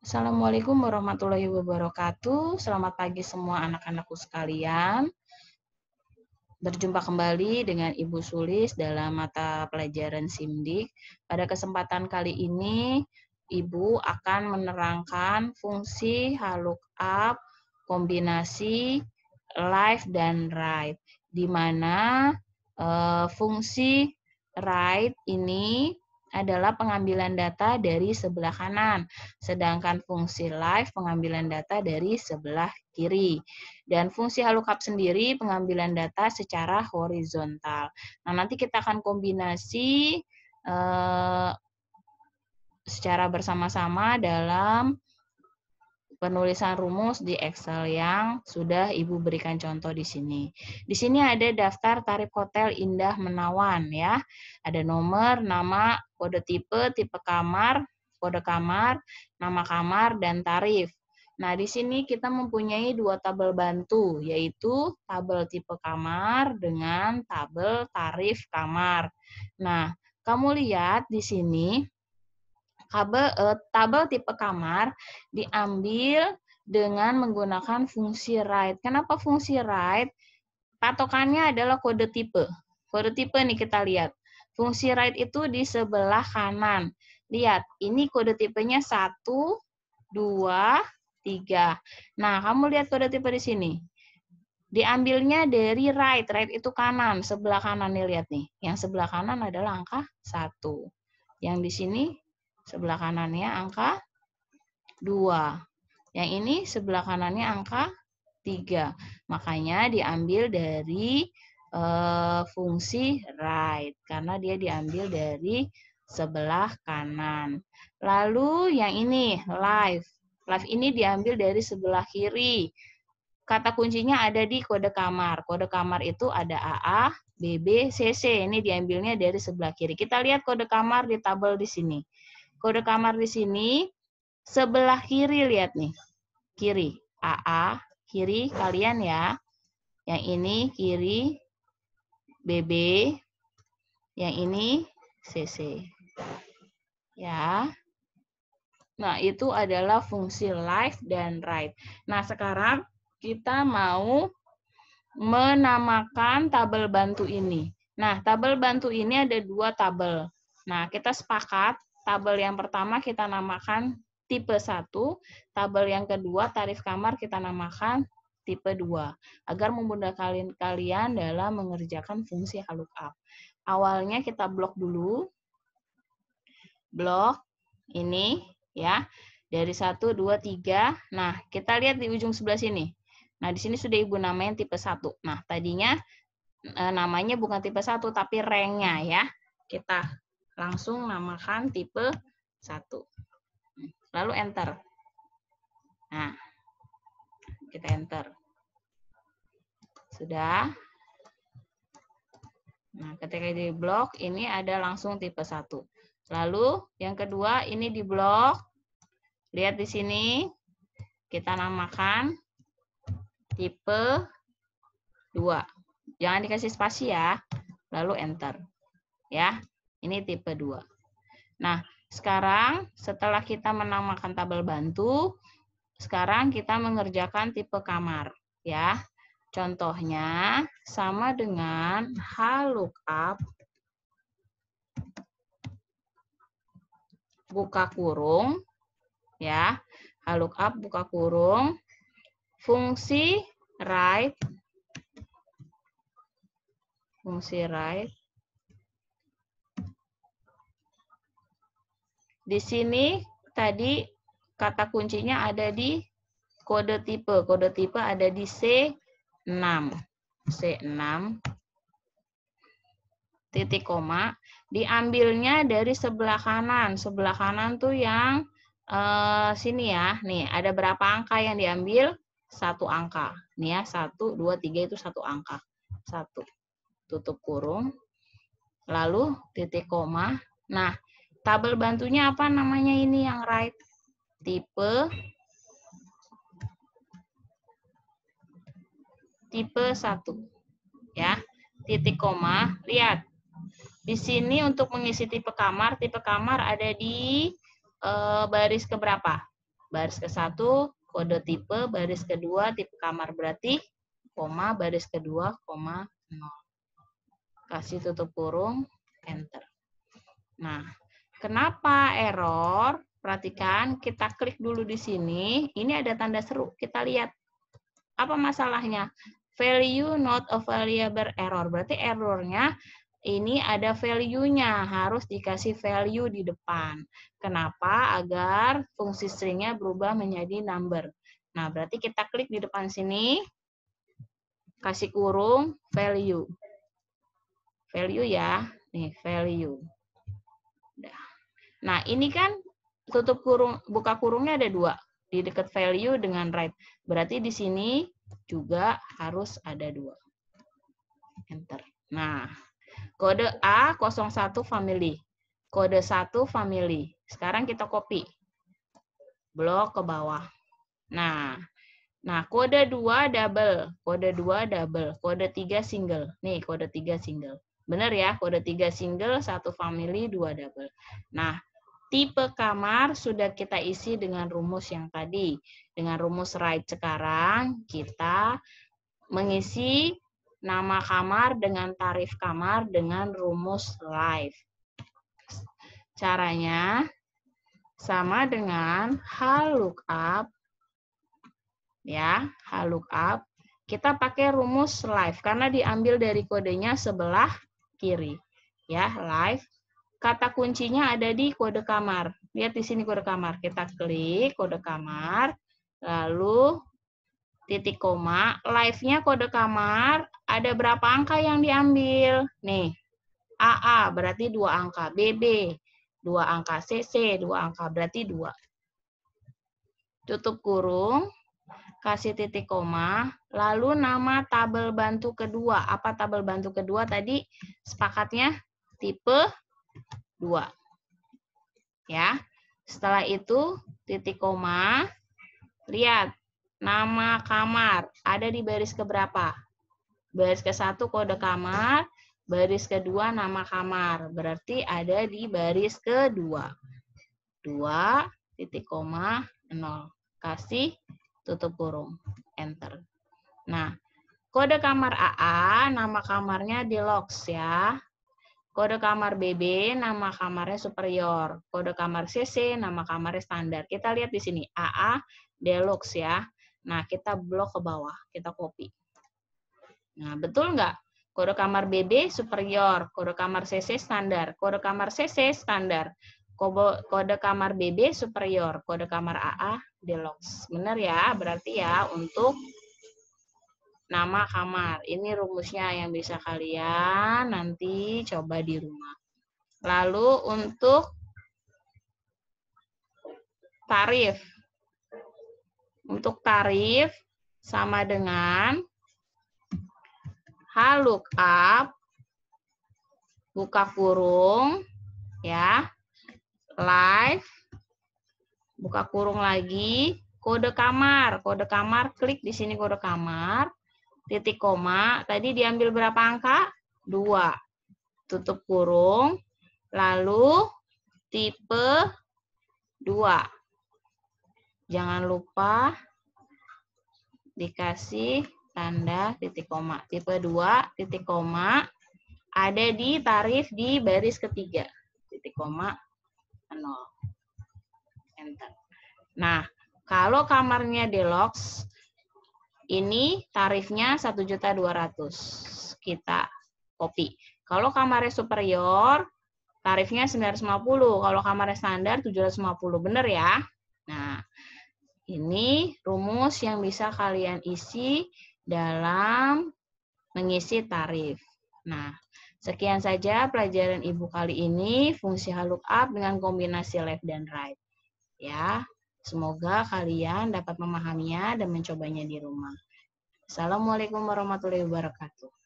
Assalamualaikum warahmatullahi wabarakatuh. Selamat pagi semua anak-anakku sekalian. Berjumpa kembali dengan Ibu Sulis dalam mata pelajaran SIMDIK. Pada kesempatan kali ini, Ibu akan menerangkan fungsi haluk up kombinasi live dan right, di mana uh, fungsi right ini adalah pengambilan data dari sebelah kanan, sedangkan fungsi live pengambilan data dari sebelah kiri. Dan fungsi halukap sendiri pengambilan data secara horizontal. Nah, nanti kita akan kombinasi eh, secara bersama-sama dalam penulisan rumus di Excel yang sudah Ibu berikan contoh di sini. Di sini ada daftar tarif hotel Indah Menawan ya. Ada nomor, nama, kode tipe, tipe kamar, kode kamar, nama kamar, dan tarif. Nah, di sini kita mempunyai dua tabel bantu, yaitu tabel tipe kamar dengan tabel tarif kamar. Nah, kamu lihat di sini kabel eh, tabel tipe kamar diambil dengan menggunakan fungsi right. Kenapa fungsi right? Patokannya adalah kode tipe. Kode tipe nih kita lihat. Fungsi right itu di sebelah kanan. Lihat, ini kode tipenya 1, 2, 3. Nah, kamu lihat kode tipe di sini diambilnya dari right. Right itu kanan, sebelah kanan nih lihat nih. Yang sebelah kanan adalah angka 1. Yang di sini sebelah kanannya angka 2. Yang ini sebelah kanannya angka 3. Makanya diambil dari e, fungsi right karena dia diambil dari sebelah kanan. Lalu yang ini live. Live ini diambil dari sebelah kiri. Kata kuncinya ada di kode kamar. Kode kamar itu ada AA, BB, CC. Ini diambilnya dari sebelah kiri. Kita lihat kode kamar di tabel di sini. Kode kamar di sini sebelah kiri lihat nih. Kiri, AA, kiri kalian ya. Yang ini kiri BB, yang ini CC. Ya. Nah, itu adalah fungsi left dan right. Nah, sekarang kita mau menamakan tabel bantu ini. Nah, tabel bantu ini ada dua tabel. Nah, kita sepakat Tabel yang pertama kita namakan tipe 1, tabel yang kedua tarif kamar kita namakan tipe 2, agar memudahkan kalian dalam mengerjakan fungsi lookup, Awalnya kita blok dulu, blok ini ya, dari 1, 2, 3, nah kita lihat di ujung sebelah sini. Nah, di sini sudah Ibu namain tipe 1. Nah, tadinya eh, namanya bukan tipe 1, tapi ranknya ya. Kita langsung namakan tipe 1. Lalu enter. Nah, kita enter. Sudah. Nah, ketika di blok ini ada langsung tipe 1. Lalu yang kedua ini di blok. Lihat di sini kita namakan tipe 2. Jangan dikasih spasi ya. Lalu enter. Ya. Ini tipe 2. Nah, sekarang setelah kita menamakan tabel bantu, sekarang kita mengerjakan tipe kamar, ya. Contohnya sama dengan H lookup buka kurung ya. H lookup buka kurung fungsi right fungsi right Di sini tadi kata kuncinya ada di kode tipe. Kode tipe ada di C6. C6 titik koma diambilnya dari sebelah kanan. Sebelah kanan tuh yang eh, sini ya. Nih, ada berapa angka yang diambil? Satu angka. Nih ya, satu, dua, tiga itu satu angka. Satu. Tutup kurung. Lalu titik koma. Nah, Tabel bantunya apa namanya ini yang right? Tipe tipe 1. Ya, titik koma. Lihat. Di sini untuk mengisi tipe kamar, tipe kamar ada di e, baris ke berapa? Baris ke satu kode tipe, baris kedua, tipe kamar berarti koma, baris kedua, koma, 0. Kasih tutup kurung, enter. Nah, Kenapa error? Perhatikan, kita klik dulu di sini. Ini ada tanda seru. Kita lihat apa masalahnya. Value not a variable error. Berarti errornya ini ada value-nya, harus dikasih value di depan. Kenapa? Agar fungsi stringnya berubah menjadi number. Nah, berarti kita klik di depan sini, kasih kurung value. Value ya, nih value. Nah, ini kan tutup kurung, buka kurungnya ada dua, di dekat value dengan right. Berarti di sini juga harus ada dua. Enter. Nah, kode A01 family, kode 1 family. Sekarang kita copy. Blok ke bawah. Nah, nah kode 2 double, kode 2 double, kode 3 single. Nih, kode 3 single. Benar ya, kode 3 single, 1 family, 2 double. Nah, tipe kamar sudah kita isi dengan rumus yang tadi. Dengan rumus right sekarang kita mengisi nama kamar dengan tarif kamar dengan rumus live. Caranya sama dengan H lookup ya, H lookup. Kita pakai rumus live karena diambil dari kodenya sebelah kiri. Ya, live kata kuncinya ada di kode kamar. Lihat di sini kode kamar. Kita klik kode kamar, lalu titik koma, live-nya kode kamar, ada berapa angka yang diambil? Nih, AA berarti dua angka, BB dua angka, CC dua angka, berarti dua. Tutup kurung, kasih titik koma, lalu nama tabel bantu kedua. Apa tabel bantu kedua tadi? Sepakatnya tipe 2. Ya. Setelah itu titik koma. Lihat nama kamar ada di baris ke berapa? Baris ke-1 kode kamar, baris ke-2 nama kamar. Berarti ada di baris ke-2. 2 titik koma 0. Kasih tutup kurung. Enter. Nah, kode kamar AA, nama kamarnya di locks ya. Kode kamar BB, nama kamarnya superior. Kode kamar CC, nama kamarnya standar. Kita lihat di sini, AA deluxe ya. Nah, kita blok ke bawah, kita copy. Nah, betul nggak? Kode kamar BB superior, kode kamar CC standar, kode kamar CC standar, kode kamar BB superior, kode kamar AA deluxe. Benar ya, berarti ya untuk nama kamar. Ini rumusnya yang bisa kalian nanti coba di rumah. Lalu untuk tarif. Untuk tarif sama dengan haluk lookup buka kurung ya live buka kurung lagi kode kamar kode kamar klik di sini kode kamar titik koma, tadi diambil berapa angka? dua Tutup kurung, lalu tipe dua Jangan lupa dikasih tanda titik koma. Tipe dua titik koma, ada di tarif di baris ketiga. Titik koma, 0. Enter. Nah, kalau kamarnya deluxe, ini tarifnya satu juta dua ratus kita copy. Kalau kamarnya superior, tarifnya sembilan ratus lima puluh, Kalau kamarnya standar tujuh ratus lima puluh, bener ya? Nah, ini rumus yang bisa kalian isi dalam mengisi tarif. Nah, sekian saja pelajaran Ibu kali ini, fungsi up dengan kombinasi left dan right. Ya, Semoga kalian dapat memahaminya dan mencobanya di rumah. Assalamualaikum warahmatullahi wabarakatuh.